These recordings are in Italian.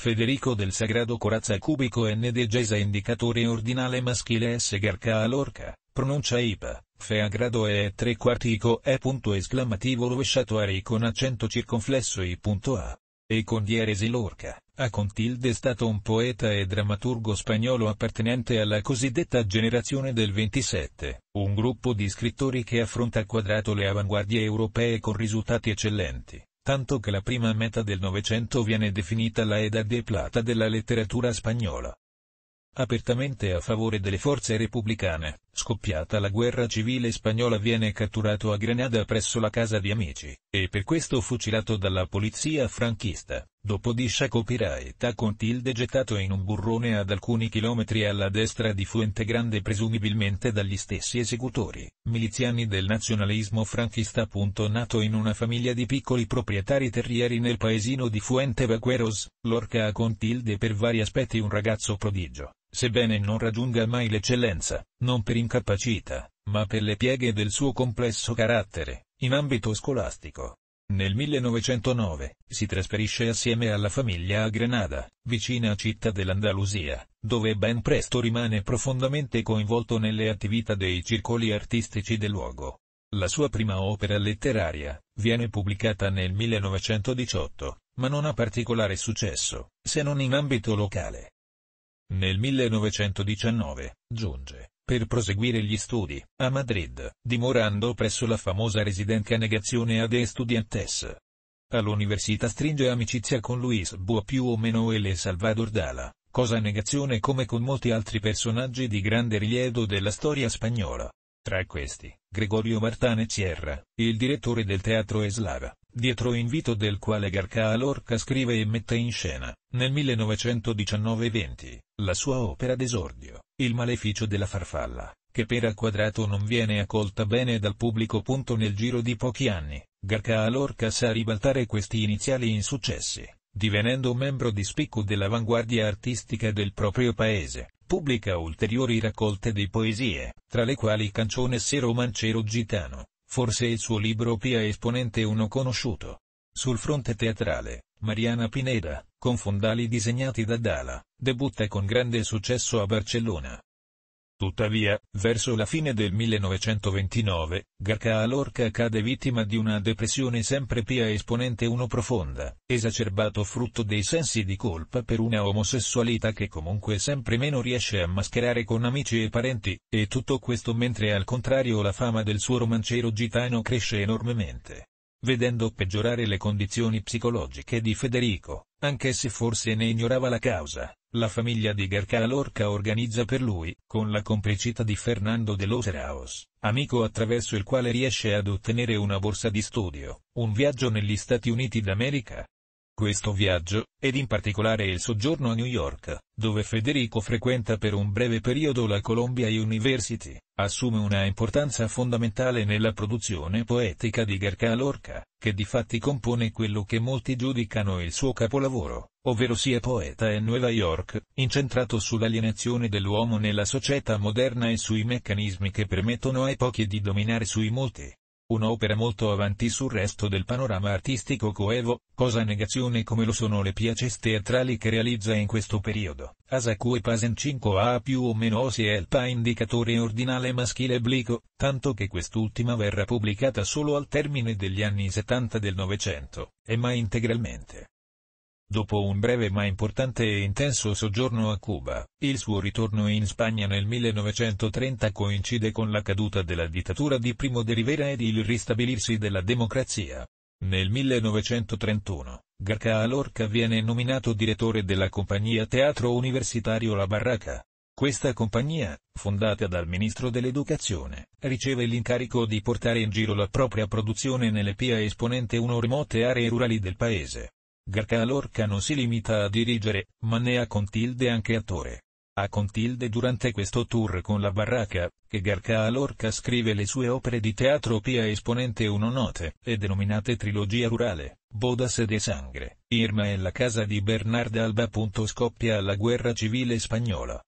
Federico del Sagrado Corazza Cubico N de Gesa Indicatore Ordinale Maschile S Garca Alorca, pronuncia IPA, Feagrado E tre quartico E punto esclamativo rovesciato Ari con accento circonflesso I punto A. E con dieresi Lorca, A Contilde è stato un poeta e drammaturgo spagnolo appartenente alla cosiddetta generazione del 27, un gruppo di scrittori che affronta quadrato le avanguardie europee con risultati eccellenti tanto che la prima metà del Novecento viene definita la Edad de Plata della letteratura spagnola. Apertamente a favore delle forze repubblicane, scoppiata la guerra civile spagnola viene catturato a Granada presso la casa di amici, e per questo fucilato dalla polizia franchista. Dopodisce copyright con tilde gettato in un burrone ad alcuni chilometri alla destra di Fuente Grande presumibilmente dagli stessi esecutori, miliziani del nazionalismo franchista. Nato in una famiglia di piccoli proprietari terrieri nel paesino di Fuente Vaqueros, Lorca con tilde per vari aspetti un ragazzo prodigio, sebbene non raggiunga mai l'eccellenza, non per incapacità, ma per le pieghe del suo complesso carattere, in ambito scolastico, nel 1909, si trasferisce assieme alla famiglia a Granada, vicina città dell'Andalusia, dove ben presto rimane profondamente coinvolto nelle attività dei circoli artistici del luogo. La sua prima opera letteraria, viene pubblicata nel 1918, ma non ha particolare successo, se non in ambito locale. Nel 1919, giunge, per proseguire gli studi, a Madrid, dimorando presso la famosa residenza Negazione ad Estudiantes. All'università stringe amicizia con Luis Bua più o meno e Le Salvador Dala, cosa negazione come con molti altri personaggi di grande rilievo della storia spagnola. Tra questi, Gregorio Martane Sierra, il direttore del teatro Eslava, dietro invito del quale Garca Lorca scrive e mette in scena, nel 1919-20, la sua opera d'esordio, Il maleficio della farfalla, che per al quadrato non viene accolta bene dal pubblico. Punto Nel giro di pochi anni, Garca Lorca sa ribaltare questi iniziali insuccessi, divenendo membro di spicco dell'avanguardia artistica del proprio paese pubblica ulteriori raccolte di poesie, tra le quali Cancione e Romancero Gitano, Forse il suo libro Pia esponente uno conosciuto. Sul fronte teatrale, Mariana Pineda, con fondali disegnati da Dala, debutta con grande successo a Barcellona. Tuttavia, verso la fine del 1929, Garca allorca cade vittima di una depressione sempre pia esponente uno profonda, esacerbato frutto dei sensi di colpa per una omosessualità che comunque sempre meno riesce a mascherare con amici e parenti, e tutto questo mentre al contrario la fama del suo romancero gitano cresce enormemente vedendo peggiorare le condizioni psicologiche di Federico, anche se forse ne ignorava la causa. La famiglia di Garca Lorca organizza per lui, con la complicità di Fernando de los Raos, amico attraverso il quale riesce ad ottenere una borsa di studio, un viaggio negli Stati Uniti d'America, questo viaggio, ed in particolare il soggiorno a New York, dove Federico frequenta per un breve periodo la Columbia University, assume una importanza fondamentale nella produzione poetica di Garca Lorca, che di fatti compone quello che molti giudicano il suo capolavoro, ovvero sia poeta e Nuova York, incentrato sull'alienazione dell'uomo nella società moderna e sui meccanismi che permettono ai pochi di dominare sui molti. Un'opera molto avanti sul resto del panorama artistico coevo, cosa negazione come lo sono le piaces teatrali che realizza in questo periodo. Asaku e Pasen 5A più o meno si è Osielpa indicatore ordinale maschile blico, tanto che quest'ultima verrà pubblicata solo al termine degli anni 70 del Novecento, e mai integralmente. Dopo un breve ma importante e intenso soggiorno a Cuba, il suo ritorno in Spagna nel 1930 coincide con la caduta della dittatura di Primo de Rivera ed il ristabilirsi della democrazia. Nel 1931, Garca Alorca viene nominato direttore della compagnia Teatro Universitario La Barraca. Questa compagnia, fondata dal ministro dell'educazione, riceve l'incarico di portare in giro la propria produzione nelle pia esponente uno remote aree rurali del paese. Garca Lorca non si limita a dirigere, ma ne ha con Tilde anche attore. A Contilde durante questo tour con la Barraca, che Garca Lorca scrive le sue opere di teatro Pia Esponente Note, e denominate Trilogia Rurale, Bodas de Sangre, Irma e la casa di Bernard Alba. Scoppia la guerra civile spagnola.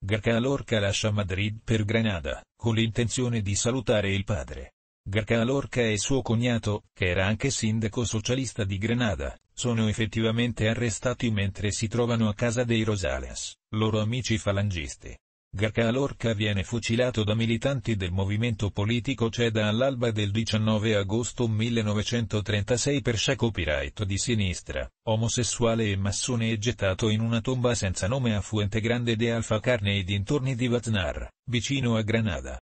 Garca Lorca lascia Madrid per Granada, con l'intenzione di salutare il padre. Garca Lorca e suo cognato, che era anche sindaco socialista di Grenada, sono effettivamente arrestati mentre si trovano a casa dei Rosales, loro amici falangisti. Garca Lorca viene fucilato da militanti del movimento politico CEDA all'alba del 19 agosto 1936 per scia copyright di sinistra, omosessuale e massone e gettato in una tomba senza nome a Fuente Grande de Alfa Carne e dintorni di Vaznar, vicino a Granada.